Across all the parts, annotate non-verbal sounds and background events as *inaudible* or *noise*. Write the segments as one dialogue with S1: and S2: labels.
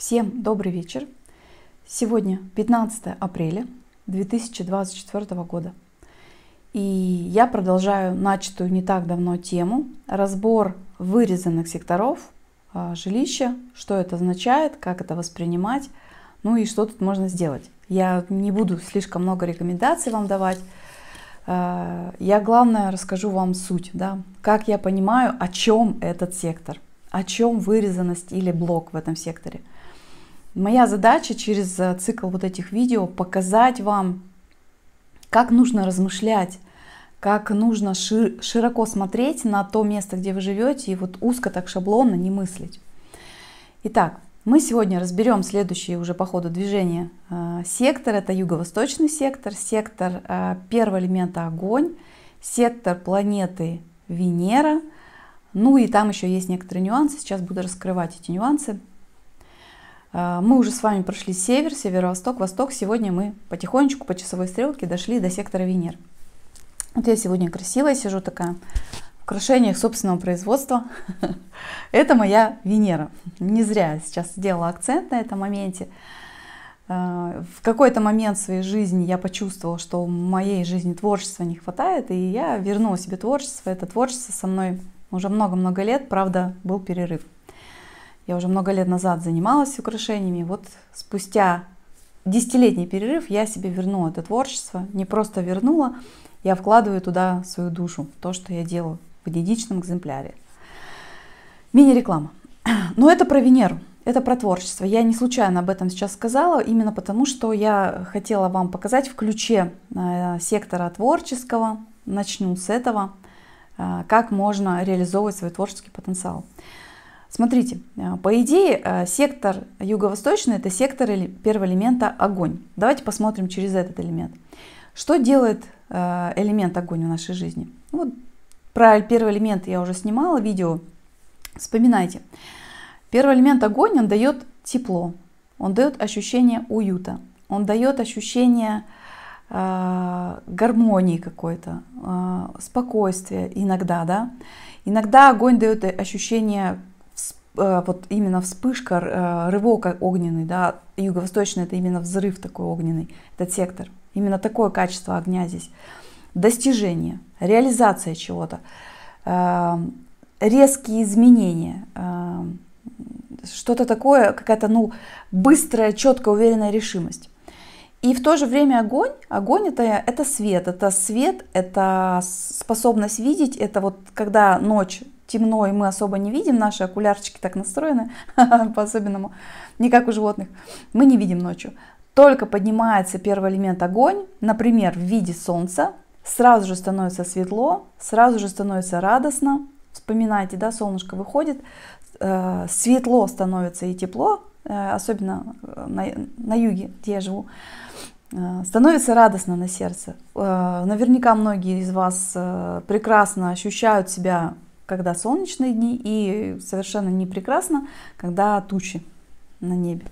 S1: Всем добрый вечер. Сегодня 15 апреля 2024 года. И я продолжаю начатую не так давно тему разбор вырезанных секторов а, жилища, что это означает, как это воспринимать, ну и что тут можно сделать. Я не буду слишком много рекомендаций вам давать. А, я главное расскажу вам суть, да, как я понимаю, о чем этот сектор, о чем вырезанность или блок в этом секторе – Моя задача через э, цикл вот этих видео показать вам, как нужно размышлять, как нужно широко смотреть на то место, где вы живете, и вот узко так шаблонно не мыслить. Итак, мы сегодня разберем следующие уже по ходу движения э, сектор. Это юго-восточный сектор, сектор э, первого элемента огонь, сектор планеты Венера. Ну и там еще есть некоторые нюансы, сейчас буду раскрывать эти нюансы. А, мы уже с вами прошли север, северо-восток, восток. Сегодня мы потихонечку по часовой стрелке дошли до сектора Венер. Вот я сегодня красивая сижу такая, в украшениях собственного производства. *laughs* Это моя Венера. Не зря я сейчас сделала акцент на этом моменте. А, в какой-то момент своей жизни я почувствовала, что в моей жизни творчества не хватает, и я вернула себе творчество. Это творчество со мной уже много-много лет, правда, был перерыв. Я уже много лет назад занималась украшениями. Вот спустя десятилетний перерыв я себе вернула это творчество. Не просто вернула, я вкладываю туда свою душу, то, что я делаю в единичном экземпляре. Мини-реклама. *clears throat* Но это про Венеру, это про творчество. Я не случайно об этом сейчас сказала, именно потому что я хотела вам показать в ключе э, сектора творческого, начну с этого, э, как можно реализовывать свой творческий потенциал. Смотрите, э, по идее, э, сектор юго-восточный – это сектор первого элемента огонь. Давайте посмотрим через этот элемент. Что делает э, элемент огонь в нашей жизни? Вот про первый элемент я уже снимала видео. Вспоминайте. Первый элемент огонь, он дает тепло, он дает ощущение уюта, он дает ощущение гармонии какой-то, спокойствия иногда, да. Иногда огонь дает ощущение Э, вот именно вспышка, э, рывок огненный, да, юго-восточный это именно взрыв такой огненный, этот сектор. Именно такое качество огня здесь. Достижение, реализация чего-то, э, резкие изменения, что-то такое, какая-то, ну, быстрая, четкая, уверенная решимость. И в то же время огонь, огонь это, это свет, это свет, это способность видеть, это вот когда ночь темно, и мы особо не видим, наши окулярчики так настроены *laughs* по-особенному, не как у животных, мы не видим ночью. Только поднимается первый элемент огонь, например, в виде солнца, сразу же становится светло, сразу же становится радостно. Вспоминайте, да, солнышко выходит, э, светло становится и тепло, э, особенно э, на, на юге, где я живу, становится радостно на сердце. Наверняка многие из вас прекрасно ощущают себя когда солнечные дни, и совершенно не прекрасно, когда тучи на небе.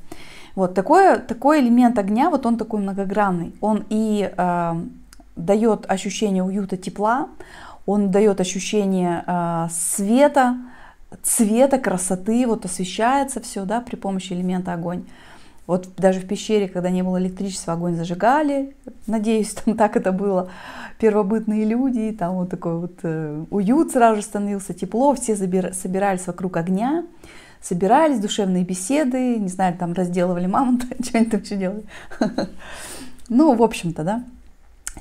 S1: Вот такое, такой элемент огня, вот он такой многогранный. Он и э, дает ощущение уюта, тепла, он дает ощущение э, света, цвета, красоты, вот освещается все, да, при помощи элемента огонь. Вот даже в пещере, когда не было электричества, огонь зажигали. Надеюсь, там так это было. Первобытные люди, там вот такой вот э, уют сразу же становился, тепло. Все забир, собирались вокруг огня, собирались, душевные беседы, не знаю, там разделывали мамонта, *laughs* что они там еще делали. *laughs* Ну, в общем-то, да.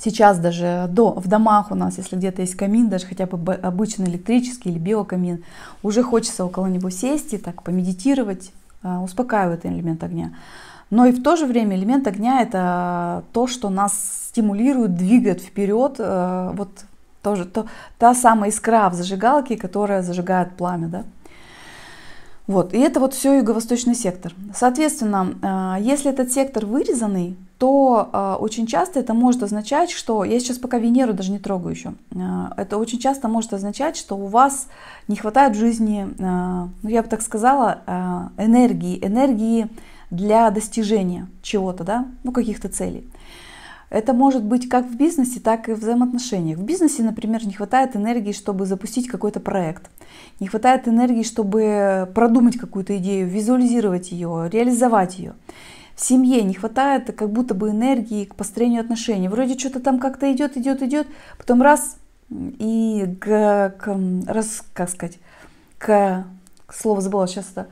S1: Сейчас даже до, в домах у нас, если где-то есть камин, даже хотя бы обычный электрический или биокамин, уже хочется около него сесть и так помедитировать, Э, успокаивает элемент огня. Но и в то же время элемент огня это то, что нас стимулирует, двигает вперед. Э, вот тоже то, та самая искра в зажигалке, которая зажигает пламя. Да? Вот. И это вот все юго-восточный сектор. Соответственно, э, если этот сектор вырезанный, то э, очень часто это может означать, что я сейчас пока Венеру даже не трогаю еще, э, а, это очень часто может означать, что у вас не хватает в жизни, э, ну я бы так сказала, э, энергии, энергии для достижения чего-то, да, ну каких-то целей. Это может быть как в бизнесе, так и в взаимоотношениях. В бизнесе, например, не хватает энергии, чтобы запустить какой-то проект. Не хватает энергии, чтобы продумать какую-то идею, визуализировать ее, реализовать ее в семье не хватает как будто бы энергии к построению отношений. Вроде что-то там как-то идет, идет, идет, потом раз и к, к раз, как сказать, к, к слово забыла сейчас это,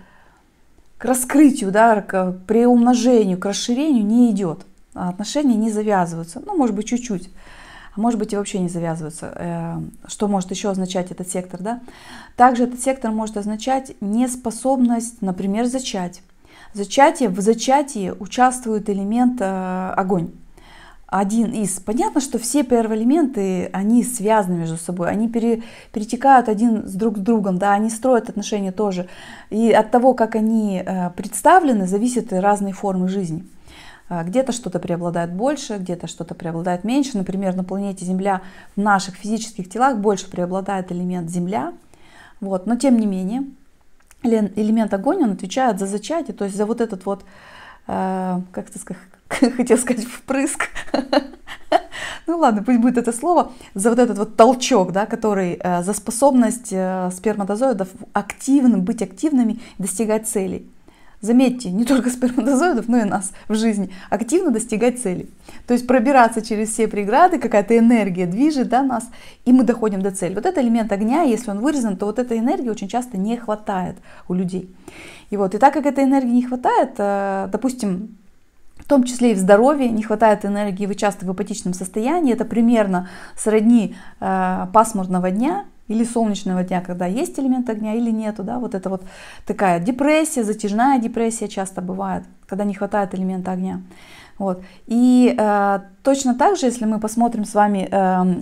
S1: к раскрытию, да, к приумножению, к расширению не идет. А отношения не завязываются. Ну, может быть, чуть-чуть. А может быть и вообще не завязываются. Э, что может еще означать этот сектор, да? Также этот сектор может означать неспособность, например, зачать зачатие, в зачатии участвует элемент э, огонь. Один из. Понятно, что все первые элементы они связаны между собой, они пере, перетекают один с друг с другом, да, они строят отношения тоже. И от того, как они э, представлены, зависят и разные формы жизни. Э, где-то что-то преобладает больше, где-то что-то преобладает меньше. Например, на планете Земля в наших физических телах больше преобладает элемент Земля. Вот. Но тем не менее, элемент огонь, он отвечает за зачатие, то есть за вот этот вот, э, как ты сказать, *laughs* хотел сказать, впрыск, *laughs* ну ладно, пусть будет это слово, за вот этот вот толчок, да, который, э, за способность э, сперматозоидов активным, быть активными, достигать целей заметьте, не только сперматозоидов, но и нас в жизни, активно достигать цели. То есть пробираться через все преграды, какая-то энергия движет да, нас, и мы доходим до цели. Вот этот элемент огня, если он вырезан, то вот этой энергии очень часто не хватает у людей. И вот, и так как этой энергии не хватает, э, допустим, в том числе и в здоровье, не хватает энергии, вы часто в апатичном состоянии, это примерно сродни э, пасмурного дня, или солнечного дня, когда есть элемент огня или нету, да, вот это вот такая депрессия, затяжная депрессия часто бывает, когда не хватает элемента огня. Вот. И э, точно так же, если мы посмотрим с вами э,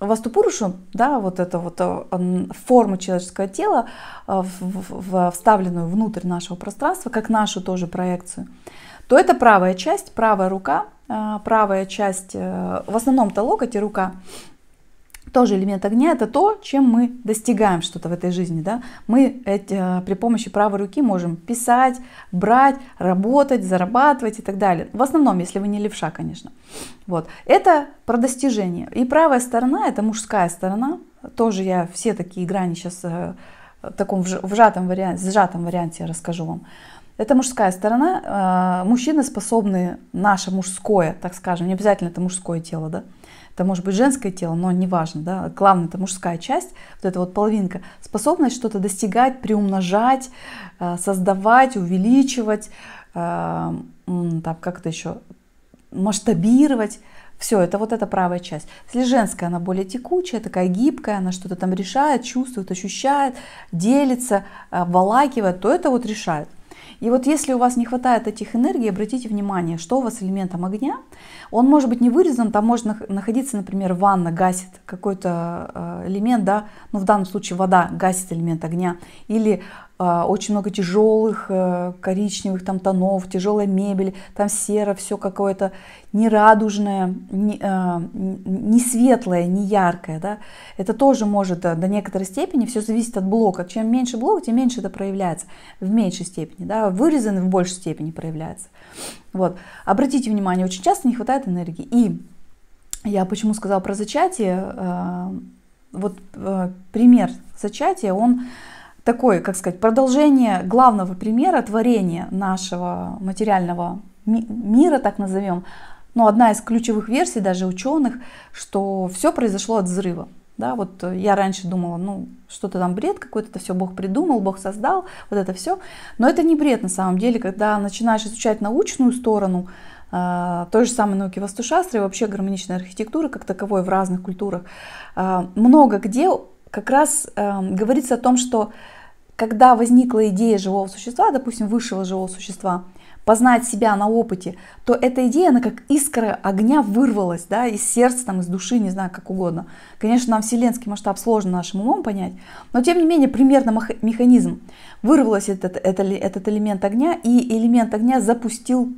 S1: Ваступурушу, да, вот это вот э, форму человеческого тела, э, вставленную внутрь нашего пространства, как нашу тоже проекцию, то это правая часть, правая рука, э, правая часть, в основном-то локоть и рука, тоже элемент огня это то, чем мы достигаем что-то в этой жизни. Да? Мы эти, э, при помощи правой руки можем писать, брать, работать, зарабатывать и так далее. В основном, если вы не левша, конечно. Вот. Это про достижение. И правая сторона это мужская сторона. Тоже я все такие грани сейчас э, в таком в сжатом варианте, сжатом варианте расскажу вам. Это мужская сторона. Э, мужчины способны, наше мужское, так скажем, не обязательно это мужское тело, да, это может быть женское тело, но неважно, да, главное это мужская часть, вот эта вот половинка, способность что-то достигать, приумножать, э, создавать, увеличивать, э, там как то еще, масштабировать, все, это вот эта правая часть. Если женская, она более текучая, такая гибкая, она что-то там решает, чувствует, ощущает, делится, обволакивает, то это вот решает. И вот если у вас не хватает этих энергий, обратите внимание, что у вас элементом огня. Он может быть не вырезан, там может находиться, например, ванна гасит какой-то э, элемент, да, ну в данном случае вода гасит элемент огня, или а, очень много тяжелых э, коричневых там тонов, тяжелая мебель, там серо, все какое-то нерадужное, не, а, не светлое, не яркое. Да? Это тоже может э, до некоторой степени, все зависит от блока. Чем меньше блок, тем меньше это проявляется, в меньшей степени. Да? Вырезанный в большей степени проявляется. Вот. Обратите внимание, очень часто не хватает энергии. И я почему сказала про зачатие, э, вот пример зачатия, он такое, как сказать, продолжение главного примера творения нашего материального ми мира, так назовем, но одна из ключевых версий даже ученых, что все произошло от взрыва. Да, вот я раньше думала, ну, что-то там бред какой-то, это все Бог придумал, Бог создал, вот это все. Но это не бред на самом деле, когда начинаешь изучать научную сторону э, той же самой науки вастушастры и вообще гармоничной архитектуры как таковой в разных культурах, э, много где как раз э, говорится о том, что когда возникла идея живого существа, допустим, высшего живого существа, познать себя на опыте, то эта идея, она как искра огня вырвалась, да, из сердца, там, из души, не знаю, как угодно. Конечно, нам вселенский масштаб сложно нашим умом понять, но тем не менее примерно механизм. Вырвалась этот, этот, этот элемент огня, и элемент огня запустил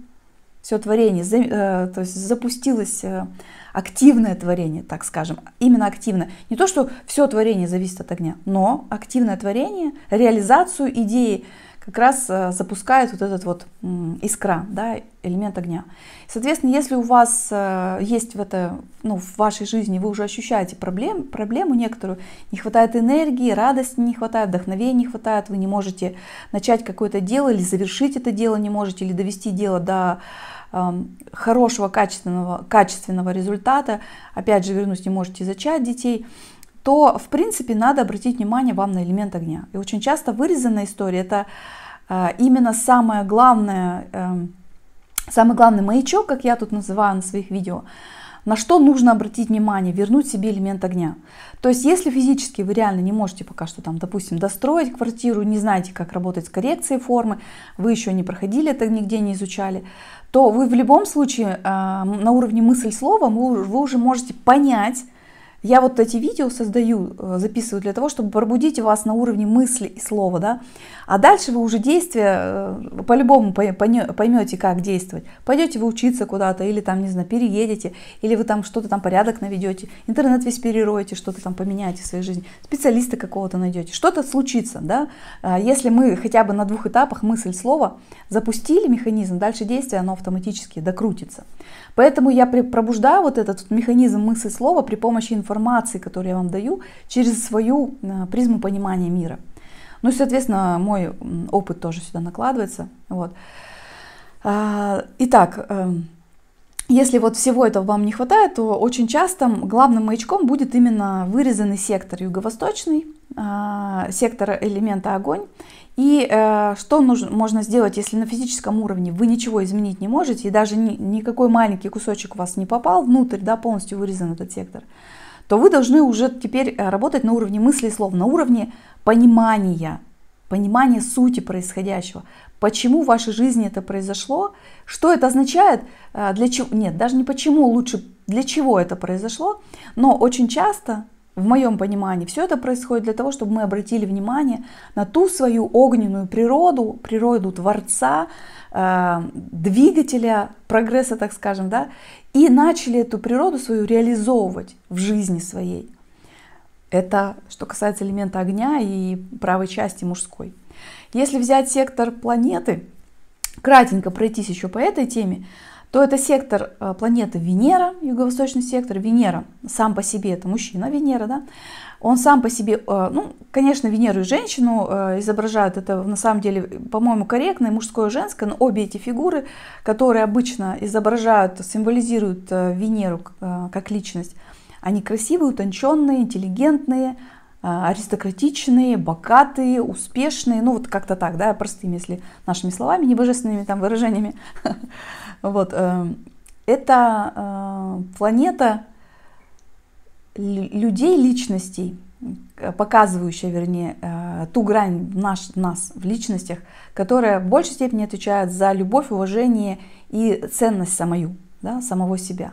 S1: все творение, э, то есть запустилось э, активное творение, так скажем, именно активное. Не то, что все творение зависит от огня, но активное творение, реализацию идеи, как раз э, запускает вот этот вот искра, да, элемент огня. Соответственно, если у вас э, есть в, это, ну, в вашей жизни, вы уже ощущаете проблем, проблему некоторую, не хватает энергии, радости не хватает, вдохновения не хватает, вы не можете начать какое-то дело или завершить это дело не можете, или довести дело до эм, хорошего, качественного, качественного результата, опять же, вернусь, не можете зачать детей, то, в принципе, надо обратить внимание вам на элемент огня. И очень часто вырезанная история – это а, именно самое главное, эм, самый главный маячок, как я тут называю на своих видео, на что нужно обратить внимание, вернуть себе элемент огня. То есть, если физически вы реально не можете пока что там, допустим, достроить квартиру, не знаете, как работать с коррекцией формы, вы еще не проходили это нигде, не изучали, то вы в любом случае э, на уровне мысль слова вы уже можете понять, я вот эти видео создаю, э, записываю для того, чтобы пробудить вас на уровне мысли и слова, да. А дальше вы уже действия, э, по-любому поймете, как действовать. Пойдете вы учиться куда-то, или там, не знаю, переедете, или вы там что-то там порядок наведете, интернет весь перероете, что-то там поменяете в своей жизни, специалиста какого-то найдете, что-то случится, да. А если мы хотя бы на двух этапах мысль, слово запустили механизм, дальше действие, оно автоматически докрутится. Поэтому я пробуждаю вот этот механизм мысли слова при помощи информации, которую я вам даю, через свою э, призму понимания мира. Ну и, соответственно, мой опыт тоже сюда накладывается. Вот. А, итак, эм, если вот всего этого вам не хватает, то очень часто главным маячком будет именно вырезанный сектор юго-восточный, а, сектор элемента огонь и э, что нужно, можно сделать, если на физическом уровне вы ничего изменить не можете, и даже ни, никакой маленький кусочек у вас не попал внутрь, да, полностью вырезан этот сектор, то вы должны уже теперь э, работать на уровне мыслей, и слов, на уровне понимания, понимания сути происходящего, почему в вашей жизни это произошло, что это означает, э, для чего, нет, даже не почему, лучше для чего это произошло, но очень часто в моем понимании, все это происходит для того, чтобы мы обратили внимание на ту свою огненную природу, природу Творца, э, двигателя прогресса, так скажем, да, и начали эту природу свою реализовывать в жизни своей. Это что касается элемента огня и правой части мужской. Если взять сектор планеты, кратенько пройтись еще по этой теме, то это сектор э, планеты Венера, юго-восточный сектор Венера, сам по себе это мужчина Венера, да, он сам по себе, э, ну, конечно, Венеру и женщину э, изображают, это на самом деле, по-моему, корректно, и мужское, и женское, но обе эти фигуры, которые обычно изображают, символизируют Венеру как личность, они красивые, утонченные, интеллигентные, а, аристократичные, богатые, успешные, ну вот как-то так, да, простыми, если нашими словами, не божественными там выражениями. *laughs* Вот, э, это э, планета людей, личностей, э, показывающая, вернее, ту грань наш, нас в личностях, которая в большей степени отвечает за любовь, уважение и ценность самую, да, самого себя.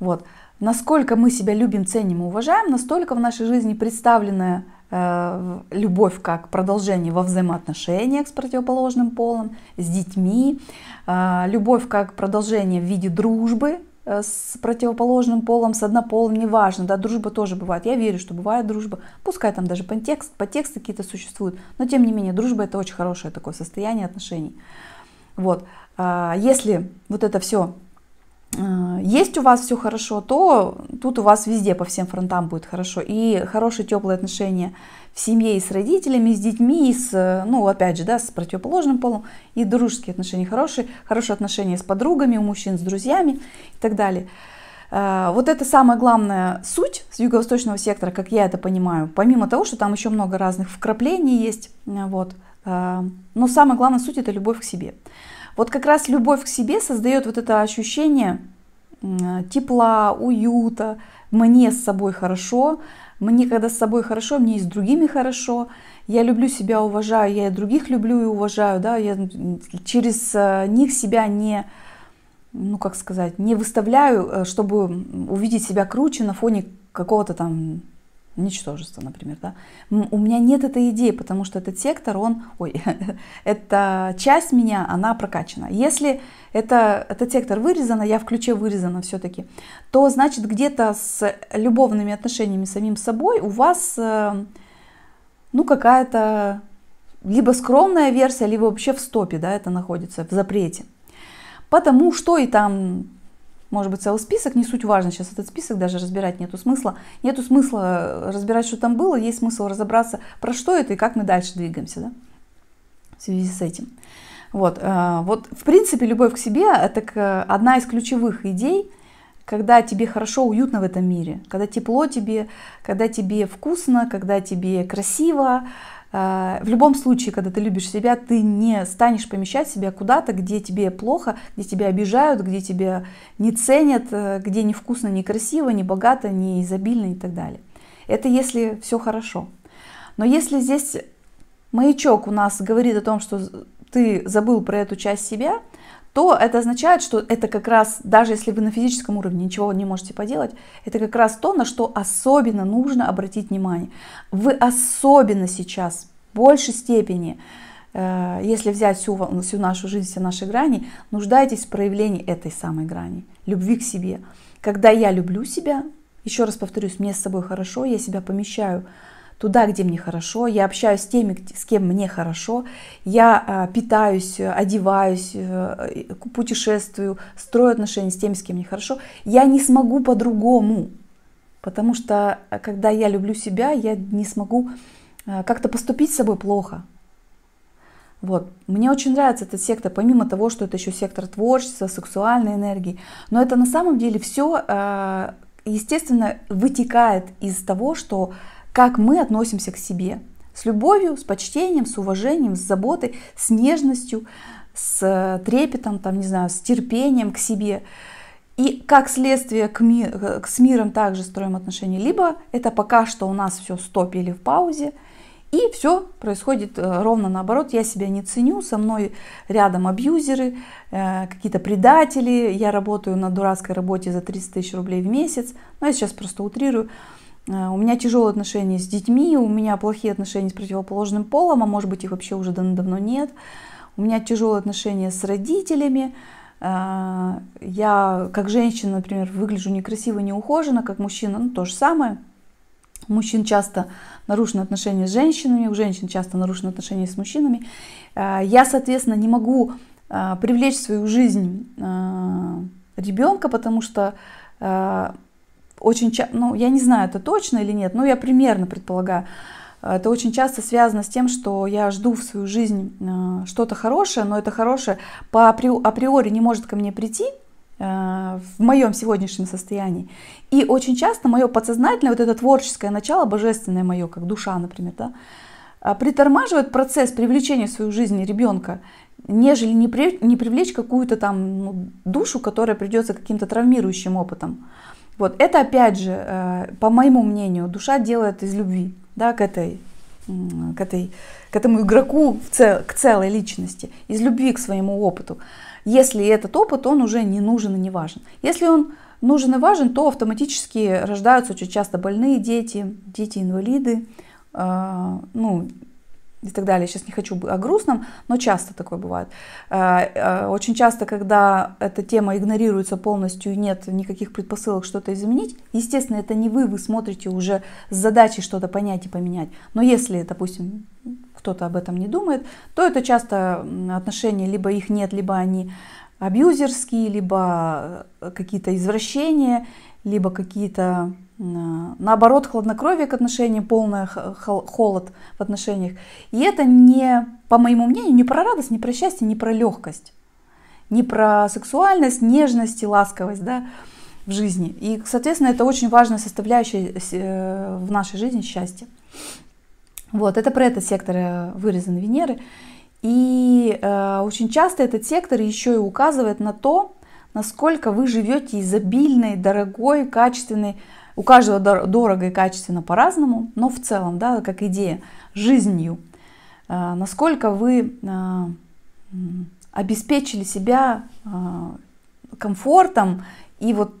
S1: Вот насколько мы себя любим, ценим и уважаем, настолько в нашей жизни представлена э, любовь как продолжение во взаимоотношениях с противоположным полом, с детьми, э, любовь как продолжение в виде дружбы э, с противоположным полом, с однополым, неважно, да, дружба тоже бывает. Я верю, что бывает дружба, пускай там даже подтекст, подтексты какие-то существуют, но тем не менее дружба это очень хорошее такое состояние отношений. Вот, э, если вот это все Э, есть у вас все хорошо, то тут у вас везде по всем фронтам будет хорошо. И хорошие теплые отношения в семье и с родителями, и с детьми, и с, э, ну, опять же, да, с противоположным полом, и дружеские отношения хорошие, хорошие отношения с подругами, у мужчин с друзьями и так далее. Э, вот это самая главная суть с юго-восточного сектора, как я это понимаю, помимо того, что там еще много разных вкраплений есть, вот, но самая главная суть это любовь к себе. Вот как раз любовь к себе создает вот это ощущение тепла, уюта, мне с собой хорошо, мне когда с собой хорошо, мне и с другими хорошо, я люблю себя, уважаю, я и других люблю и уважаю, да, я через э, них себя не, ну как сказать, не выставляю, э, чтобы увидеть себя круче на фоне какого-то там ничтожество, например, да, у меня нет этой идеи, потому что этот сектор, он, ой, *laughs* эта часть меня, она прокачана. Если это, этот сектор вырезано, а я в ключе вырезана все-таки, то значит где-то с любовными отношениями с самим собой у вас, э, ну, какая-то либо скромная версия, либо вообще в стопе, да, это находится, в запрете. Потому что и там может быть, целый список, не суть важно, сейчас этот список даже разбирать нету смысла. Нету смысла э, разбирать, что там было, есть смысл разобраться, про что это и как мы дальше двигаемся, да, в связи с этим. Вот, э, вот в принципе, любовь к себе – это одна из ключевых идей, когда тебе хорошо, уютно в этом мире, когда тепло тебе, когда тебе вкусно, когда тебе красиво, Э, в любом случае, когда ты любишь себя, ты не станешь помещать себя куда-то, где тебе плохо, где тебя обижают, где тебя не ценят, э, где невкусно, некрасиво, не богато, не изобильно и так далее. Это если все хорошо. Но если здесь маячок у нас говорит о том, что ты забыл про эту часть себя, то это означает, что это как раз, даже если вы на физическом уровне ничего не можете поделать, это как раз то, на что особенно нужно обратить внимание. Вы особенно сейчас, в большей степени, э, если взять всю, всю нашу жизнь, все наши грани, нуждаетесь в проявлении этой самой грани, любви к себе. Когда я люблю себя, еще раз повторюсь, мне с собой хорошо, я себя помещаю туда, где мне хорошо, я общаюсь с теми, с кем мне хорошо, я а, питаюсь, одеваюсь, э, путешествую, строю отношения с теми, с кем мне хорошо. Я не смогу по-другому, потому что а, когда я люблю себя, я не смогу а, как-то поступить с собой плохо. Вот. Мне очень нравится этот сектор, помимо того, что это еще сектор творчества, сексуальной энергии. Но это на самом деле все, естественно, вытекает из того, что как мы относимся к себе. С любовью, с почтением, с уважением, с заботой, с нежностью, с э, трепетом, там, не знаю, с терпением к себе. И как следствие к ми, э, к, с миром также строим отношения. Либо это пока что у нас все в или в паузе, и все происходит э, ровно наоборот. Я себя не ценю, со мной рядом абьюзеры, какие-то предатели. Я работаю на дурацкой работе за 30 тысяч рублей в месяц. Но я сейчас просто утрирую. А, у меня тяжелые отношения с детьми, у меня плохие отношения с противоположным полом, а может быть их вообще уже давно нет. У меня тяжелые отношения с родителями. А, я как женщина, например, выгляжу некрасиво, неухоженно, как мужчина, ну то же самое. У мужчин часто нарушены отношения с женщинами, у женщин часто нарушены отношения с мужчинами. А, я, соответственно, не могу привлечь в свою жизнь ребенка, потому что очень часто, ну, я не знаю, это точно или нет, но я примерно предполагаю, это очень часто связано с тем, что я жду в свою жизнь э, что-то хорошее, но это хорошее по априори не может ко мне прийти э, в моем сегодняшнем состоянии. И очень часто мое подсознательное, вот это творческое начало, божественное мое, как душа, например, да, э, притормаживает процесс привлечения в свою жизнь ребенка, нежели не, при, не привлечь какую-то там ну, душу, которая придется каким-то травмирующим опытом. Вот это опять же, э, по моему мнению, душа делает из любви, да, к этой, к этой, к этому игроку в цел, к целой личности, из любви к своему опыту. Если этот опыт, он уже не нужен и не важен. Если он нужен и важен, то автоматически рождаются очень часто больные дети, дети-инвалиды, э, ну, и так далее. Сейчас не хочу о грустном, но часто такое бывает. Э, э, очень часто, когда эта тема игнорируется полностью и нет никаких предпосылок что-то изменить, естественно, это не вы, вы смотрите уже с задачей что-то понять и поменять. Но если, допустим, кто-то об этом не думает, то это часто отношения, либо их нет, либо они абьюзерские, либо э, какие-то извращения, либо какие-то Э, наоборот, хладнокровие к отношениям, полный холод в отношениях. И это не, по моему мнению, не про радость, не про счастье, не про легкость, не про сексуальность, нежность и ласковость да, в жизни. И, соответственно, это очень важная составляющая э, в нашей жизни счастье Вот, это про этот сектор э, вырезан Венеры. И э, очень часто этот сектор еще и указывает на то, насколько вы живете изобильной, дорогой, качественной, у каждого дорого и качественно по-разному, но в целом, да, как идея, жизнью. А, насколько вы а, обеспечили себя а, комфортом и вот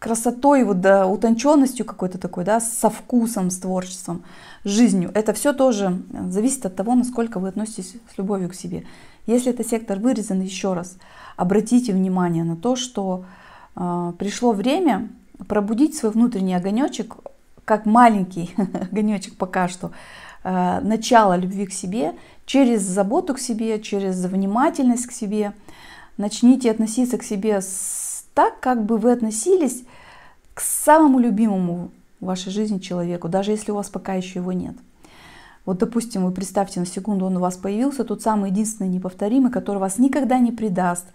S1: красотой, вот, да, утонченностью какой-то такой, да, со вкусом, с творчеством, жизнью. Это все тоже зависит от того, насколько вы относитесь с любовью к себе. Если это сектор вырезан, еще раз обратите внимание на то, что э, пришло время пробудить свой внутренний огонечек, как маленький *laughs* огонечек пока что, э, начало любви к себе, через заботу к себе, через внимательность к себе. Начните относиться к себе так, как бы вы относились к самому любимому в вашей жизни человеку, даже если у вас пока еще его нет. Вот, допустим, вы представьте на секунду, он у вас появился, тот самый единственный неповторимый, который вас никогда не предаст,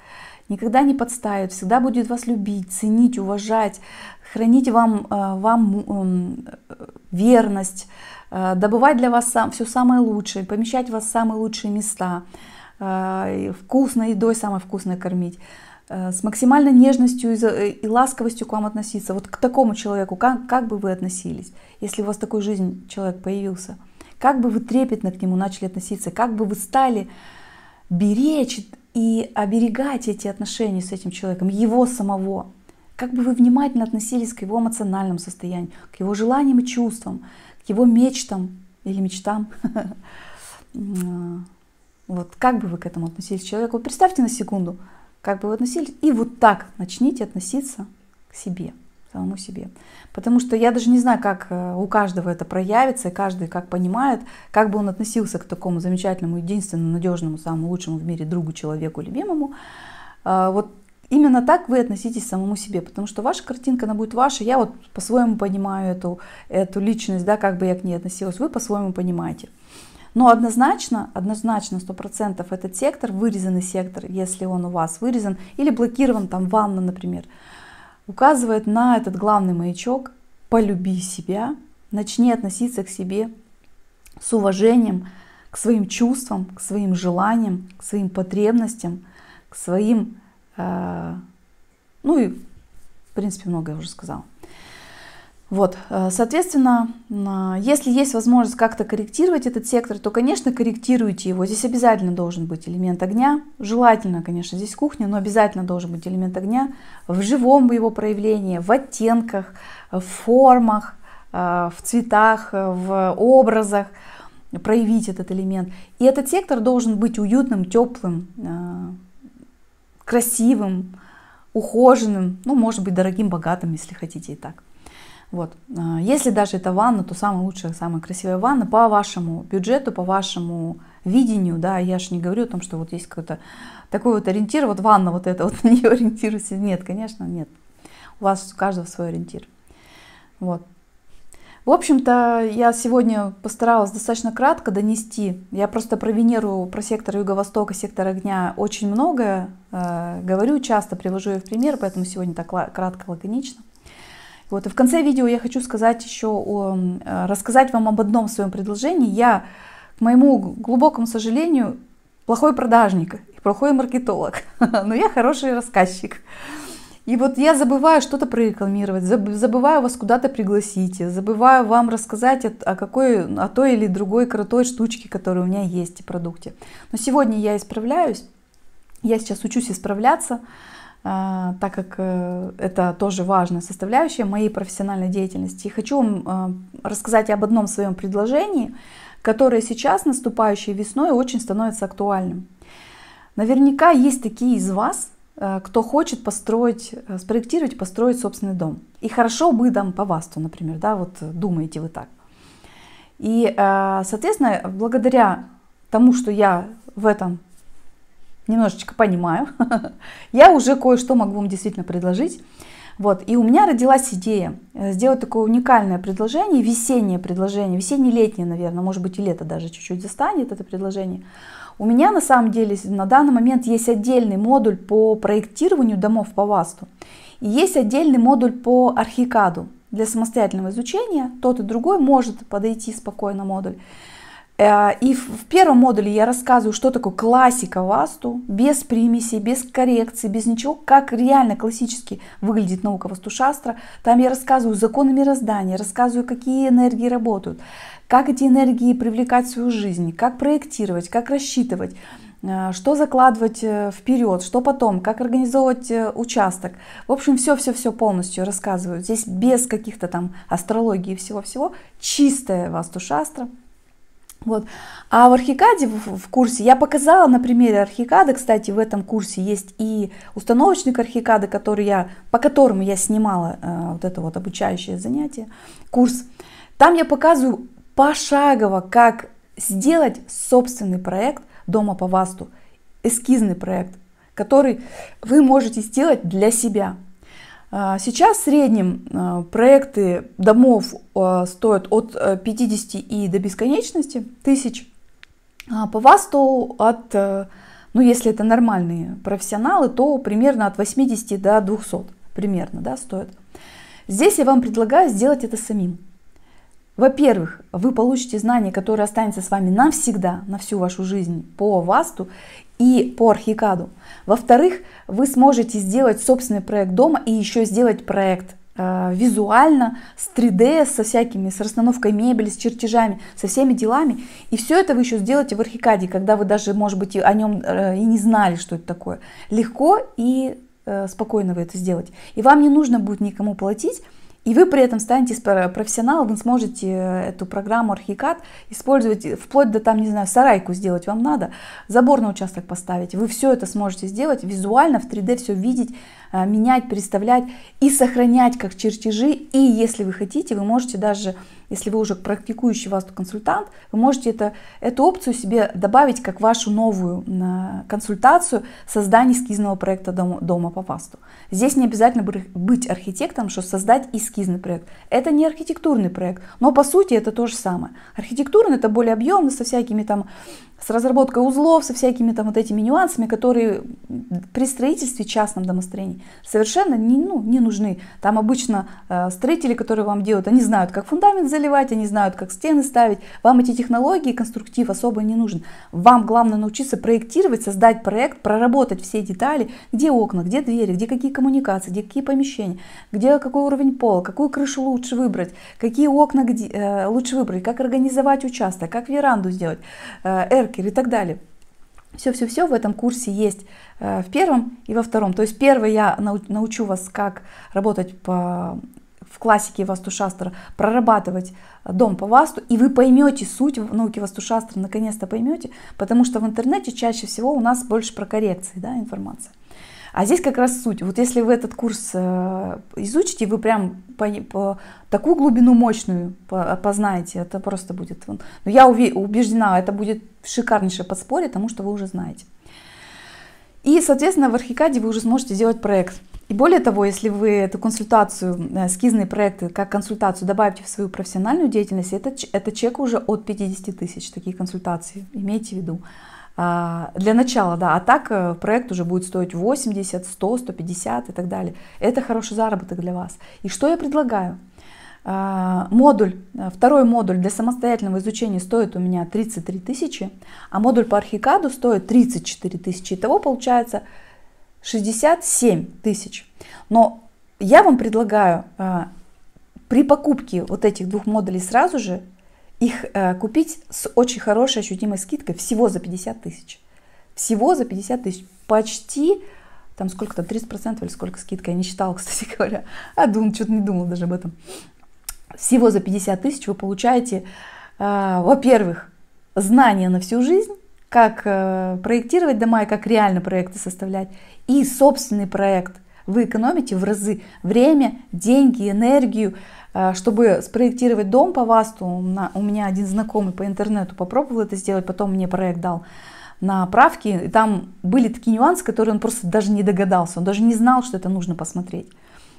S1: никогда не подставит, всегда будет вас любить, ценить, уважать, хранить вам, э, вам э, верность, э, добывать для вас все самое лучшее, помещать вас в самые лучшие места, вкусной едой самой вкусной кормить с максимальной нежностью и ласковостью к вам относиться. Вот к такому человеку, как, как бы вы относились, если у вас такой жизнь человек появился? Как бы вы трепетно к нему начали относиться? Как бы вы стали беречь и оберегать эти отношения с этим человеком, его самого. Как бы вы внимательно относились к его эмоциональному состоянию, к его желаниям и чувствам, к его мечтам или мечтам. *laughs* Вот как бы вы к этому относились к человеку? Представьте на секунду, как бы вы относились, и вот так начните относиться к себе самому себе. Потому что я даже не знаю, как э, у каждого это проявится, и каждый как понимает, как бы он относился к такому замечательному, единственному, надежному, самому лучшему в мире другу, человеку, любимому. А, вот именно так вы относитесь к самому себе, потому что ваша картинка, она будет ваша. Я вот по-своему понимаю эту, эту личность, да, как бы я к ней относилась, вы по-своему понимаете. Но однозначно, однозначно сто процентов, этот сектор, вырезанный сектор, если он у вас вырезан, или блокирован там ванна, например, указывает на этот главный маячок «полюби себя», начни относиться к себе с уважением, к своим чувствам, к своим желаниям, к своим потребностям, к своим, э, ну и, в принципе, многое уже сказала. Вот, э, соответственно, а, если есть возможность как-то корректировать этот сектор, то, конечно, корректируйте его. Здесь обязательно должен быть элемент огня. Желательно, конечно, здесь кухня, но обязательно должен быть элемент огня в живом его проявлении, в оттенках, в формах, э, в цветах, э, в образах. Проявить этот элемент. И этот сектор должен быть уютным, теплым, красивым, ухоженным, ну, может быть, дорогим, богатым, если хотите и так. Вот. А, если даже это ванна, то самая лучшая, самая красивая ванна по вашему бюджету, по вашему видению, да, я же не говорю о том, что вот есть какой-то такой вот ориентир, вот ванна вот эта, вот *laughs* на нее ориентируйся. Нет, конечно, нет. У вас у каждого свой ориентир. Вот. В общем-то, я сегодня постаралась достаточно кратко донести. Я просто про Венеру, про сектор Юго-Востока, сектор огня очень многое э, говорю, часто привожу ее в пример, поэтому сегодня так кратко, лаконично. Вот. И в конце видео я хочу сказать еще о, э, рассказать вам об одном своем предложении. Я, к моему глубокому сожалению, плохой продажник и плохой маркетолог, *laughs* но я хороший рассказчик. И вот я забываю что-то прорекламировать, забываю вас куда-то пригласить, забываю вам рассказать о, какой, о той или другой крутой штучке, которая у меня есть в продукте. Но сегодня я исправляюсь, я сейчас учусь исправляться, а, так как э, это тоже важная составляющая моей профессиональной деятельности. И хочу вам э, рассказать об одном своем предложении, которое сейчас, наступающей весной, очень становится актуальным. Наверняка есть такие из вас, э, кто хочет построить, спроектировать, построить собственный дом. И хорошо бы дом по васту, например, да, вот думаете вы так. И, соответственно, благодаря тому, что я в этом немножечко понимаю, *laughs* я уже кое-что могу вам действительно предложить. Вот, и у меня родилась идея э, сделать такое уникальное предложение, весеннее предложение, весенне-летнее, наверное, может быть и лето даже чуть-чуть застанет это предложение. У меня на самом деле на данный момент есть отдельный модуль по проектированию домов по ВАСТу. И есть отдельный модуль по архикаду для самостоятельного изучения. Тот и другой может подойти спокойно модуль. Э, и в первом модуле я рассказываю, что такое классика васту, без примеси, без коррекции, без ничего, как реально классически выглядит наука васту шастра. Там я рассказываю законы мироздания, рассказываю, какие энергии работают, как эти энергии привлекать в свою жизнь, как проектировать, как рассчитывать, э, что закладывать э, вперед, что потом, как организовывать участок. В общем, все-все-все полностью рассказываю. Здесь без каких-то там астрологии и всего-всего, чистая васту вастушастра – вот. А в Архикаде в, в курсе я показала на примере Архикада, кстати, в этом курсе есть и установочник Архикада, который я, по которому я снимала э, вот это вот обучающее занятие, курс. Там я показываю пошагово, как сделать собственный проект дома по васту, эскизный проект, который вы можете сделать для себя. А, сейчас в среднем а, проекты домов а, стоят от 50 э, и до бесконечности тысяч. По вас то от, э, ну если это нормальные профессионалы, то примерно от 80 до 200 примерно да, стоят. Здесь я вам предлагаю сделать это самим. Во-первых, вы получите знание, которое останется с вами навсегда, на всю вашу жизнь по Васту и по Архикаду. Во-вторых, вы сможете сделать собственный проект дома и еще сделать проект э, визуально, с 3D, со всякими, с расстановкой мебели, с чертежами, со всеми делами. И все это вы еще сделаете в Архикаде, когда вы даже, может быть, о нем э, и не знали, что это такое. Легко и э, спокойно вы это сделаете. И вам не нужно будет никому платить, и вы при этом станете профессионалом, вы сможете э, эту программу Архикат использовать э, вплоть до там, не знаю, сарайку сделать вам надо, заборный участок поставить. Вы все это сможете сделать визуально, в 3D все видеть, Э, менять, переставлять и сохранять как чертежи. И если вы хотите, вы можете даже, если вы уже практикующий васту-консультант, вы можете это, эту опцию себе добавить как вашу новую э, консультацию создания эскизного проекта дома, дома по васту. Здесь не обязательно быть архитектором, чтобы создать эскизный проект. Это не архитектурный проект, но по сути это то же самое. Архитектурный это более объемно, со всякими там с разработкой узлов, со всякими там вот этими нюансами, которые при строительстве частном домостроении совершенно не, ну, не нужны. Там обычно э, строители, которые вам делают, они знают, как фундамент заливать, они знают, как стены ставить. Вам эти технологии, конструктив особо не нужен. Вам главное научиться проектировать, создать проект, проработать все детали, где окна, где двери, где какие коммуникации, где какие помещения, где какой уровень пола, какую крышу лучше выбрать, какие окна где, э, лучше выбрать, как организовать участок, как веранду сделать, э, маркер и так далее. Все-все-все в этом курсе есть э, в первом и во втором. То есть первый я научу вас, как работать по, в классике Васту Шастра, прорабатывать дом по Васту, и вы поймете суть науки Васту Шастра наконец-то поймете, потому что в интернете чаще всего у нас больше про коррекции да, информация. А здесь как раз суть. Вот если вы этот курс э, изучите, вы прям по, по, такую глубину мощную познаете, это просто будет... Но я убеждена, это будет шикарнейшее подспорье тому, что вы уже знаете. И, соответственно, в Архикаде вы уже сможете сделать проект. И более того, если вы эту консультацию, э, эскизные проекты как консультацию добавите в свою профессиональную деятельность, это, это чек уже от 50 тысяч, такие консультации, имейте в виду. А, для начала, да, а так э, проект уже будет стоить 80, 100, 150 и так далее. Это хороший заработок для вас. И что я предлагаю? А, модуль, э, второй модуль для самостоятельного изучения стоит у меня 33 тысячи, а модуль по архикаду стоит 34 тысячи. Итого получается 67 тысяч. Но я вам предлагаю а, при покупке вот этих двух модулей сразу же их э, купить с очень хорошей ощутимой скидкой всего за 50 тысяч. Всего за 50 тысяч. Почти там сколько там, 30% или сколько скидка, я не считала, *laughs* кстати говоря, а думал, что-то не думал даже об этом. Всего за 50 тысяч вы получаете, э, во-первых, знания на всю жизнь, как э, проектировать дома и как реально проекты составлять, и собственный проект. Вы экономите в разы время, деньги, энергию, Э, чтобы спроектировать дом по ВАСТу, у меня один знакомый по интернету попробовал это сделать, потом мне проект дал на правки, и там были такие нюансы, которые он просто даже не догадался, он даже не знал, что это нужно посмотреть.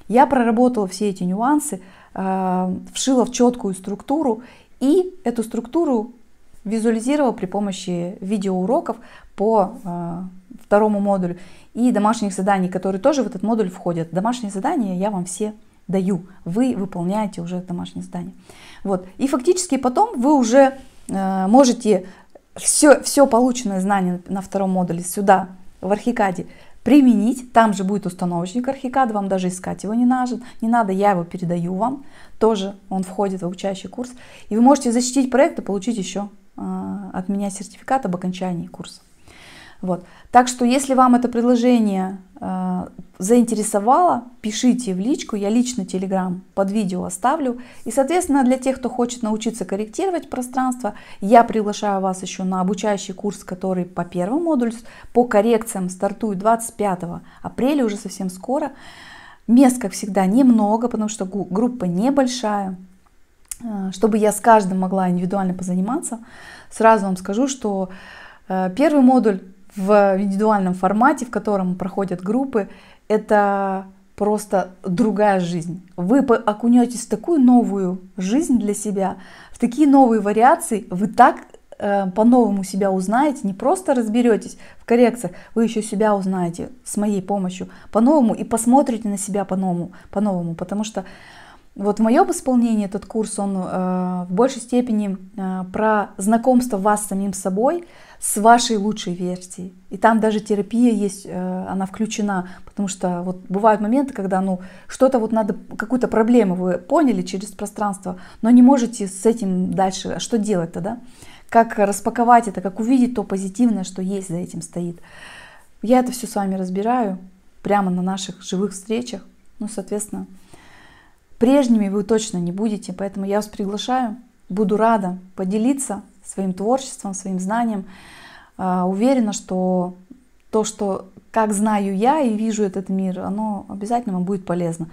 S1: Я проработала все эти нюансы, э, вшила в четкую структуру, и эту структуру визуализировала при помощи видеоуроков по э, второму модулю и домашних заданий, которые тоже в этот модуль входят. Домашние задания я вам все даю, вы выполняете уже домашнее задание. Вот. И фактически потом вы уже э, можете все, все полученное знание на втором модуле сюда, в архикаде, применить. Там же будет установочник архикад, вам даже искать его не надо, не надо, я его передаю вам. Тоже он входит в обучающий курс. И вы можете защитить проект и получить еще э, от меня сертификат об окончании курса. Вот. Так что, если вам это предложение э, заинтересовало, пишите в личку, я лично Телеграм под видео оставлю. И, соответственно, для тех, кто хочет научиться корректировать пространство, я приглашаю вас еще на обучающий курс, который по первому модулю по коррекциям стартует 25 апреля, уже совсем скоро. Мест, как всегда, немного, потому что группа небольшая э, чтобы я с каждым могла индивидуально позаниматься, сразу вам скажу, что э, первый модуль в индивидуальном формате, в котором проходят группы, это просто другая жизнь. Вы окунетесь в такую новую жизнь для себя, в такие новые вариации, вы так э, по-новому себя узнаете, не просто разберетесь в коррекциях, вы еще себя узнаете с моей помощью по-новому и посмотрите на себя по-новому, по-новому потому что вот в моем исполнении этот курс, он э, в большей степени э, про знакомство вас с самим собой, с вашей лучшей версией. И там даже терапия есть, э, она включена, потому что вот бывают моменты, когда ну что-то вот надо, какую-то проблему вы поняли через пространство, но не можете с этим дальше, а что делать тогда? Как распаковать это, как увидеть то позитивное, что есть за этим стоит. Я это все с вами разбираю прямо на наших живых встречах, ну, соответственно, Прежними вы точно не будете, поэтому я вас приглашаю. Буду рада поделиться своим творчеством, своим знанием. А, уверена, что то, что как знаю я и вижу этот мир, оно обязательно вам будет полезно.